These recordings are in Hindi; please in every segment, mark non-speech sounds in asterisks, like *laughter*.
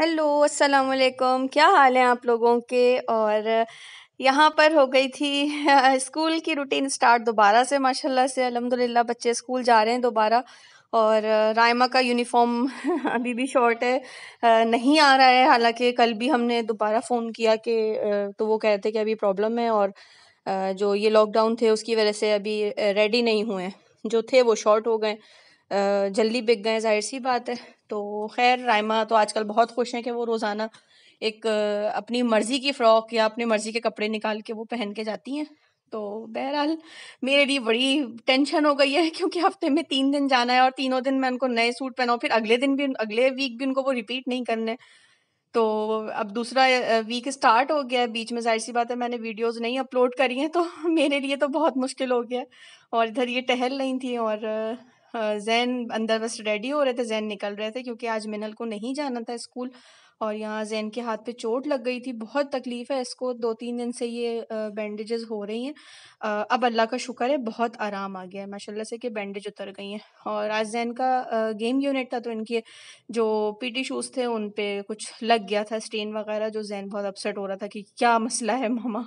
हेलो, अस्सलाम वालेकुम, क्या हाल है आप लोगों के? और यहाँ पर हो गई थी स्कूल की रूटीन स्टार्ट दोबारा से माशाल्लाह से अल्हम्दुलिल्लाह बच्चे स्कूल जा रहे हैं दोबारा और रायमा का यूनिफ़ॉर्म *laughs* अभी भी शॉर्ट है नहीं आ रहा है हालाँकि कल भी हमने दोबारा फ़ोन किया कि तो वो कह रहे थे कि अभी प्रॉब्लम है और जो ये लॉकडाउन थे उसकी वजह से अभी रेडी नहीं हुए जो थे वो शॉर्ट हो गए जल्दी बिक गए ज़ाहिर-सी बात है। तो खैर रायमा तो आजकल बहुत खुश हैं कि वो रोज़ाना एक अपनी मर्ज़ी की फ़्रॉक या अपनी मर्ज़ी के कपड़े निकाल के वो पहन के जाती हैं तो बहरहाल मेरे लिए बड़ी टेंशन हो गई है *laughs* क्योंकि हफ्ते में तीन दिन जाना है और तीनों दिन मैं उनको नए सूट पहनाऊँ फिर अगले दिन भी अगले वीक भी उनको वो रिपीट नहीं करने तो अब दूसरा वीक स्टार्ट हो गया है बीच में जाहिर सी बात है मैंने वीडियोस नहीं अपलोड करी हैं तो *laughs* मेरे लिए तो बहुत मुश्किल हो गया और इधर ये टहल नहीं थी और जैन अंदर बस रेडी हो रहे थे जैन निकल रहे थे क्योंकि आज मिनल को नहीं जाना था स्कूल और यहाँ जैन के हाथ पे चोट लग गई थी बहुत तकलीफ है इसको दो तीन दिन से ये बैंडेजेस हो रही हैं अब अल्लाह का शुक्र है बहुत आराम आ गया है माशाल्लाह से कि बैंडेज उतर गई हैं और आज जैन का गेम यूनिट था तो इनके जो पीटी शूज़ थे उन पे कुछ लग गया था स्टेन वगैरह जो जैन बहुत अपसेट हो रहा था कि क्या मसला है मामा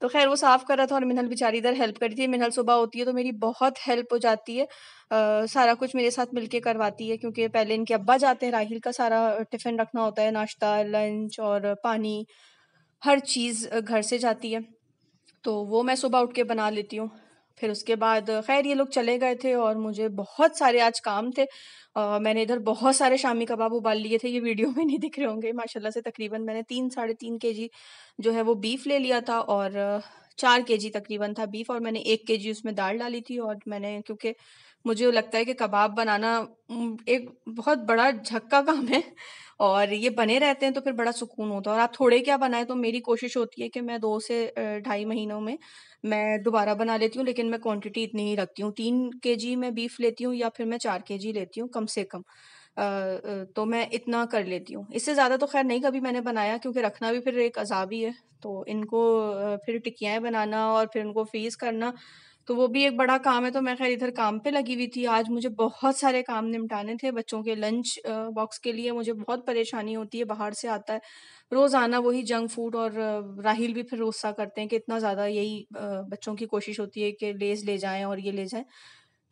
तो खैर वो साफ़ कर रहा था और मिनहल बेचारी इधर हेल्प करी थी मिनहल सुबह होती है तो मेरी बहुत हेल्प हो जाती है आ, सारा कुछ मेरे साथ मिलके करवाती है क्योंकि पहले इनके अब्बा जाते हैं राहिल का सारा टिफ़िन रखना होता है नाश्ता लंच और पानी हर चीज़ घर से जाती है तो वो मैं सुबह उठ के बना लेती हूँ फिर उसके बाद खैर ये लोग चले गए थे और मुझे बहुत सारे आज काम थे आ, मैंने इधर बहुत सारे शामी कबाब उबाल लिए थे ये वीडियो में नहीं दिख रहे होंगे माशाल्लाह से तकरीबन मैंने तीन साढ़े तीन के जी जो है वो बीफ ले लिया था और चार के जी तकरीबन था बीफ और मैंने एक के जी उसमें दाल डाली थी और मैंने क्योंकि मुझे लगता है कि कबाब बनाना एक बहुत बड़ा झक्का काम है और ये बने रहते हैं तो फिर बड़ा सुकून होता है और आप थोड़े क्या बनाए तो मेरी कोशिश होती है कि मैं दो से ढाई महीनों में मैं दोबारा बना लेती हूँ लेकिन मैं क्वांटिटी इतनी ही रखती हूँ तीन के जी मैं बीफ लेती हूँ या फिर मैं चार के जी लेती हूँ कम से कम तो मैं इतना कर लेती हूँ इससे ज़्यादा तो खैर नहीं कभी मैंने बनाया क्योंकि रखना भी फिर एक अजाब ही है तो इनको फिर टिकियाएँ बनाना और फिर उनको फीस करना तो वो भी एक बड़ा काम है तो मैं खैर इधर काम पे लगी हुई थी आज मुझे बहुत सारे काम निपटाने थे बच्चों के लंच बॉक्स के लिए मुझे बहुत परेशानी होती है बाहर से आता है रोज़ाना वही जंक फूड और राहिल भी फिर रोसा करते हैं कि इतना ज़्यादा यही बच्चों की कोशिश होती है कि लेज ले जाएँ और ये ले जाएँ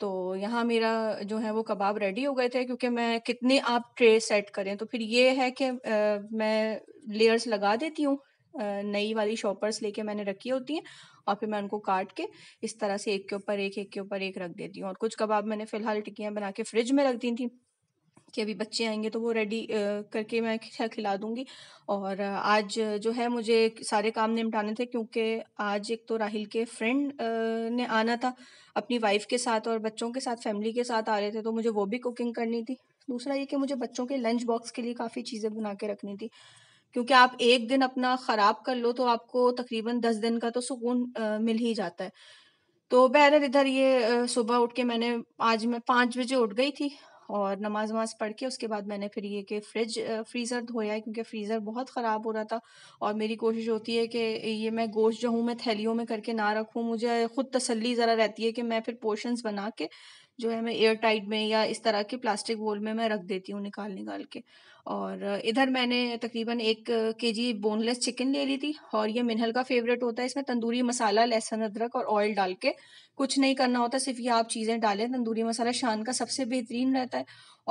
तो यहाँ मेरा जो है वो कबाब रेडी हो गए थे क्योंकि मैं कितने आप ट्रे सेट करें तो फिर ये है कि मैं लेयर्स लगा देती हूँ नई वाली शॉपर्स लेके मैंने रखी होती हैं और फिर मैं उनको काट के इस तरह से एक के ऊपर एक एक के ऊपर एक रख देती हूँ और कुछ कबाब मैंने फिलहाल टिक्कियाँ बना के फ्रिज में रख दी थी कि अभी बच्चे आएंगे तो वो रेडी करके मैं खिला दूंगी और आज जो है मुझे सारे काम निपटाने थे क्योंकि आज एक तो राहिल के फ्रेंड ने आना था अपनी वाइफ के साथ और बच्चों के साथ फैमिली के साथ आ रहे थे तो मुझे वो भी कुकिंग करनी थी दूसरा ये कि मुझे बच्चों के लंच बॉक्स के लिए काफ़ी चीज़ें बना के रखनी थी क्योंकि आप एक दिन अपना ख़राब कर लो तो आपको तकरीबन दस दिन का तो सुकून मिल ही जाता है तो बहरहाल इधर ये सुबह उठ के मैंने आज मैं पाँच बजे उठ गई थी और नमाज वमाज पढ़ के उसके बाद मैंने फिर ये कि फ्रिज फ्रीज़र धोया है क्योंकि फ़्रीज़र बहुत ख़राब हो रहा था और मेरी कोशिश होती है कि ये मैं गोश्त जो हूँ मैं थैलियों में करके ना रखूँ मुझे ख़ुद तसली ज़रा रहती है कि मैं फिर पोर्शंस बना के जो है मैं एयर टाइट में या इस तरह के प्लास्टिक बोल में मैं रख देती हूँ निकाल निकाल के और इधर मैंने तकरीबन एक के जी बोनलेस चिकन ले ली थी और ये मिनहल का फेवरेट होता है इसमें तंदूरी मसाला लहसुन अदरक और ऑयल डाल के कुछ नहीं करना होता सिर्फ ये आप चीज़ें डालें तंदूरी मसाला शान का सबसे बेहतरीन रहता है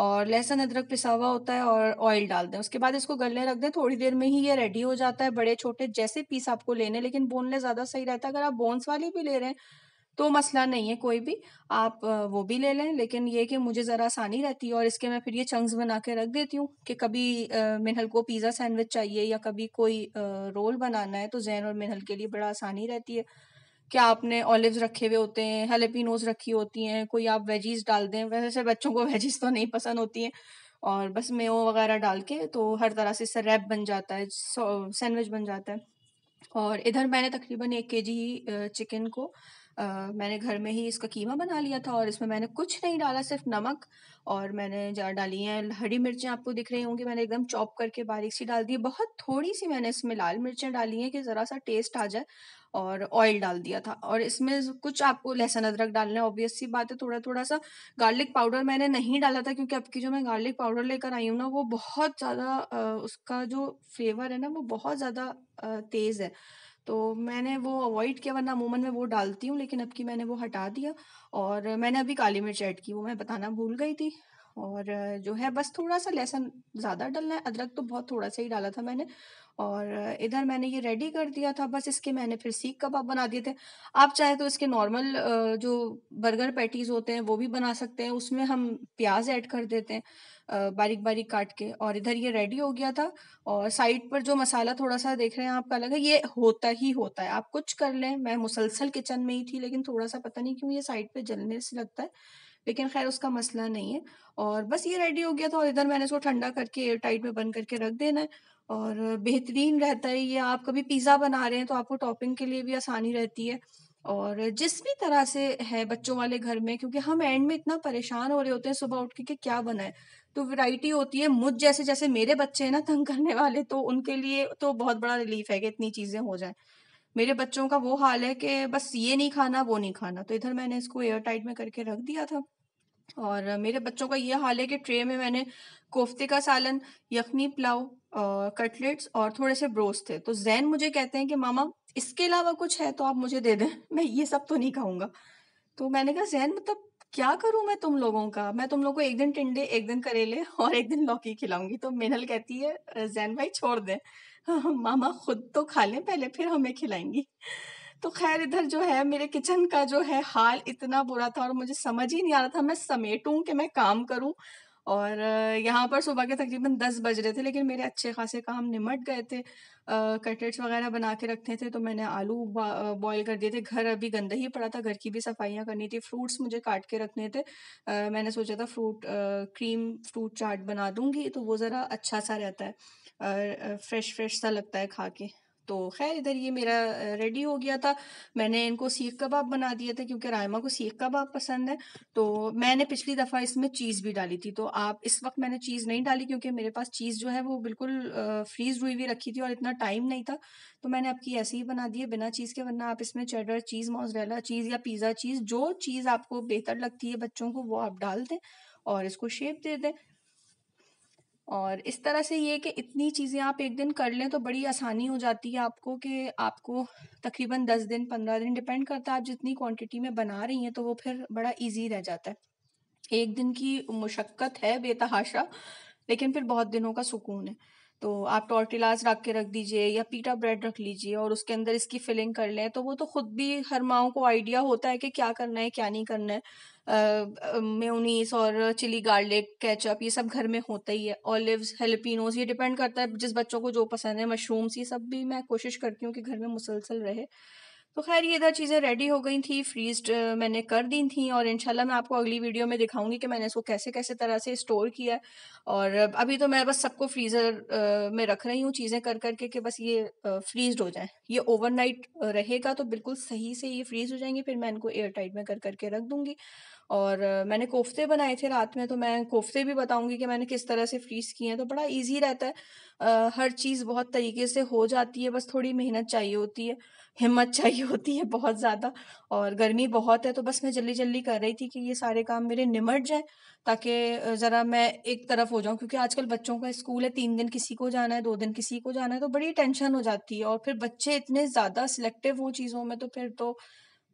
और लहसुन अदरक पिसा हुआ होता है और ऑयल डाल दें उसके बाद इसको गलने रख दें थोड़ी देर में ही ये रेडी हो जाता है बड़े छोटे जैसे पीस आपको लेने लेकिन बोनलेस ज़्यादा सही रहता है अगर आप बोन्स वाली भी ले रहे हैं तो मसला नहीं है कोई भी आप वो भी ले लें लेकिन ये कि मुझे ज़रा आसानी रहती है और इसके मैं फिर ये चंक्स बना के रख देती हूँ कि कभी मिनहल को पिज़्ज़ा सैंडविच चाहिए या कभी कोई रोल बनाना है तो जैन और मिनहल के लिए बड़ा आसानी रहती है क्या आपने ऑलिव्स रखे हुए होते हैं हेलेपिनोज रखी होती हैं कोई आप वेजीज डाल दें वैसे बच्चों को वेजीज *laughs* तो नहीं पसंद होती हैं और बस मेो वगैरह डाल के तो हर तरह से इससे रैप बन जाता है सैंडविच बन जाता है और इधर मैंने तकरीबन एक के जी चिकन को मैंने घर में ही इसका कीमा बना लिया था और इसमें मैंने कुछ नहीं डाला सिर्फ नमक और मैंने जा डाली हैं हरी मिर्चें आपको दिख रही होंगी मैंने एकदम चॉप करके बारीक सी डाल दी बहुत थोड़ी सी मैंने इसमें लाल मिर्चें डाली हैं कि ज़रा सा टेस्ट आ जाए और ऑयल डाल दिया था और इसमें कुछ आपको लहसुन अदरक डालना है ऑब्वियस सी बात है थोड़ा थोड़ा सा गार्लिक पाउडर मैंने नहीं डाला था क्योंकि अब की जो मैं गार्लिक पाउडर लेकर आई हूँ ना वो बहुत ज़्यादा उसका जो फ्लेवर है ना वो बहुत ज़्यादा तेज़ है तो मैंने वो अवॉइड किया वरना अमूमन में वो डालती हूँ लेकिन अब की मैंने वो हटा दिया और मैंने अभी काली मिर्च ऐड की वो मैं बताना भूल गई थी और जो है बस थोड़ा सा लहसुन ज़्यादा डालना है अदरक तो बहुत थोड़ा सा ही डाला था मैंने और इधर मैंने ये रेडी कर दिया था बस इसके मैंने फिर सीख कबाब बना दिए थे आप चाहे तो इसके नॉर्मल जो बर्गर पैटीज होते हैं वो भी बना सकते हैं उसमें हम प्याज ऐड कर देते हैं बारीक बारीक काट के और इधर ये रेडी हो गया था और साइड पर जो मसाला थोड़ा सा देख रहे हैं आपका अलग है ये होता ही होता है आप कुछ कर लें मैं मुसलसल किचन में ही थी लेकिन थोड़ा सा पता नहीं क्यों ये साइड पे जलने से लगता है लेकिन खैर उसका मसला नहीं है और बस ये रेडी हो गया था और इधर मैंने इसको ठंडा करके एयर टाइट में बंद करके रख देना है और बेहतरीन रहता है ये आप कभी पिज़्ज़ा बना रहे हैं तो आपको टॉपिंग के लिए भी आसानी रहती है और जिस भी तरह से है बच्चों वाले घर में क्योंकि हम एंड में इतना परेशान हो रहे होते हैं सुबह उठ के कि क्या बनाए तो वैरायटी होती है मुझ जैसे जैसे मेरे बच्चे हैं ना तंग करने वाले तो उनके लिए तो बहुत बड़ा रिलीफ है कि इतनी चीजें हो जाए मेरे बच्चों का वो हाल है कि बस ये नहीं खाना वो नहीं खाना तो इधर मैंने इसको एयर टाइट में करके रख दिया था और मेरे बच्चों का ये हाल है कि ट्रे में मैंने कोफ्ते का सालन यखनी पुलाव कटलेट्स और थोड़े से ब्रोस्ट थे तो जैन मुझे कहते हैं कि मामा इसके अलावा कुछ है तो आप मुझे दे दें *laughs* मैं ये सब तो नहीं खाऊंगा तो मैंने कहा जैन मतलब क्या करूं मैं तुम लोगों का मैं तुम लोगों को एक दिन टिंडे एक दिन करेले *laughs* और एक दिन लौकी खिलाऊंगी तो मेनल कहती है जैन भाई छोड़ दें *laughs* मामा खुद तो खा लें पहले फिर हमें खिलाएंगी तो खैर इधर जो है मेरे किचन का जो है हाल इतना बुरा था और मुझे समझ ही नहीं आ रहा था मैं समेटूं कि मैं काम करूं और यहाँ पर सुबह के तकरीबन दस बज रहे थे लेकिन मेरे अच्छे खासे काम निमट गए थे कटलेट्स वगैरह बना के रखते थे तो मैंने आलू बॉईल कर दिए थे घर अभी गंदा ही पड़ा था घर की भी सफाइयाँ करनी थी फ्रूट्स मुझे काट के रखने थे आ, मैंने सोचा था फ्रूट आ, क्रीम फ्रूट चाट बना दूंगी तो वो ज़रा अच्छा सा रहता है फ्रेश फ्रेश सा लगता है खा के तो खैर इधर ये मेरा रेडी हो गया था मैंने इनको सीख कबाब बना दिया था क्योंकि रायमा को सीख कबाब पसंद है तो मैंने पिछली दफ़ा इसमें चीज़ भी डाली थी तो आप इस वक्त मैंने चीज़ नहीं डाली क्योंकि मेरे पास चीज़ जो है वो बिल्कुल फ्रीज हुई हुई रखी थी और इतना टाइम नहीं था तो मैंने आपकी ऐसे ही बना दी है बिना चीज़ के वरना आप इसमें चेडर चीज़ मोजरेला चीज़ या पिज़्ज़ा चीज़ जो चीज़ आपको बेहतर लगती है बच्चों को वो आप डाल दें और इसको शेप दे दें और इस तरह से ये कि इतनी चीज़ें आप एक दिन कर लें तो बड़ी आसानी हो जाती है आपको कि आपको तकरीबन दस दिन पंद्रह दिन डिपेंड करता है आप जितनी क्वांटिटी में बना रही हैं तो वो फिर बड़ा इजी रह जाता है एक दिन की मुशक्क़त है बेतहाशा लेकिन फिर बहुत दिनों का सुकून है तो आप टॉर्टिलाज रख के रख दीजिए या पीटा ब्रेड रख लीजिए और उसके अंदर इसकी फिलिंग कर लें तो वो तो खुद भी हर माओ को आइडिया होता है कि क्या करना है क्या नहीं करना है मेोनीस और चिली गार्लिक केचप ये सब घर में होता ही है ऑलिव हेलपिनोज ये डिपेंड करता है जिस बच्चों को जो पसंद है मशरूम्स ये सब भी मैं कोशिश करती हूँ कि घर में मुसलसल रहे तो खैर ये इधर चीज़ें रेडी हो गई थी फ्रीज मैंने कर दी थी और इनशाला मैं आपको अगली वीडियो में दिखाऊंगी कि मैंने इसको कैसे कैसे तरह से स्टोर किया है और अभी तो मैं बस सबको फ्रीज़र में रख रही हूँ चीज़ें कर करके कि बस ये फ्रीज हो जाए ये ओवरनाइट रहेगा तो बिल्कुल सही से ये फ्रीज़ हो जाएंगे फिर मैं इनको एयर टाइट में कर करके रख दूँगी और मैंने कोफ्ते बनाए थे रात में तो मैं कोफ्ते भी बताऊँगी कि मैंने किस तरह से फ्रीज़ किए हैं तो बड़ा ईजी रहता है हर चीज़ बहुत तरीके से हो जाती है बस थोड़ी मेहनत चाहिए होती है हिम्मत चाहिए होती है बहुत ज़्यादा और गर्मी बहुत है तो बस मैं जल्दी जल्दी कर रही थी कि ये सारे काम मेरे निमट जाए ताकि ज़रा मैं एक तरफ हो जाऊं क्योंकि आजकल बच्चों का स्कूल है तीन दिन किसी को जाना है दो दिन किसी को जाना है तो बड़ी टेंशन हो जाती है और फिर बच्चे इतने ज़्यादा सिलेक्टिव हों चीज़ों में तो फिर तो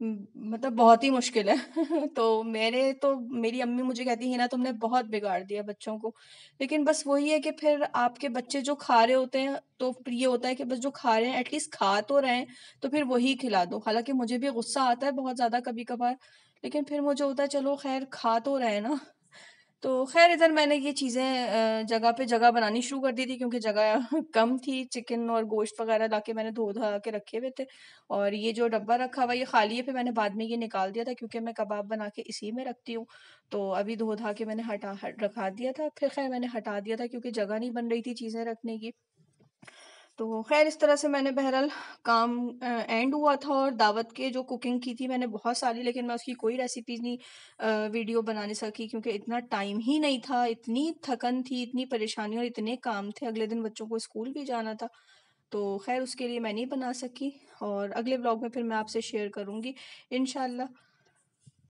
मतलब बहुत ही मुश्किल है *laughs* तो मेरे तो मेरी अम्मी मुझे कहती है ना तुमने बहुत बिगाड़ दिया बच्चों को लेकिन बस वही है कि फिर आपके बच्चे जो खा रहे होते हैं तो ये होता है कि बस जो खा रहे हैं एटलीस्ट खा तो रहे हैं तो फिर वही खिला दो हालांकि मुझे भी गुस्सा आता है बहुत ज़्यादा कभी कभार लेकिन फिर मुझे होता है चलो खैर खा तो रहे ना तो खैर इधर मैंने ये चीज़ें जगह पे जगह बनानी शुरू कर दी थी क्योंकि जगह *laughs* कम थी चिकन और गोश्त वगैरह ला के मैंने धो धा के रखे हुए थे और ये जो डब्बा रखा हुआ ये खाली है फिर मैंने बाद में ये निकाल दिया था क्योंकि मैं कबाब बना के इसी में रखती हूँ तो अभी धो धा के मैंने हटा रखा दिया था फिर खैर मैंने हटा दिया था क्योंकि जगह नहीं बन रही थी चीज़ें रखने की तो खैर इस तरह से मैंने बहरहाल काम एंड हुआ था और दावत के जो कुकिंग की थी मैंने बहुत सारी लेकिन मैं उसकी कोई रेसिपीज नहीं वीडियो बना नहीं सकी क्योंकि इतना टाइम ही नहीं था इतनी थकन थी इतनी परेशानी और इतने काम थे अगले दिन बच्चों को स्कूल भी जाना था तो खैर उसके लिए मैं नहीं बना सकी और अगले ब्लॉग में फिर मैं आपसे शेयर करूँगी इन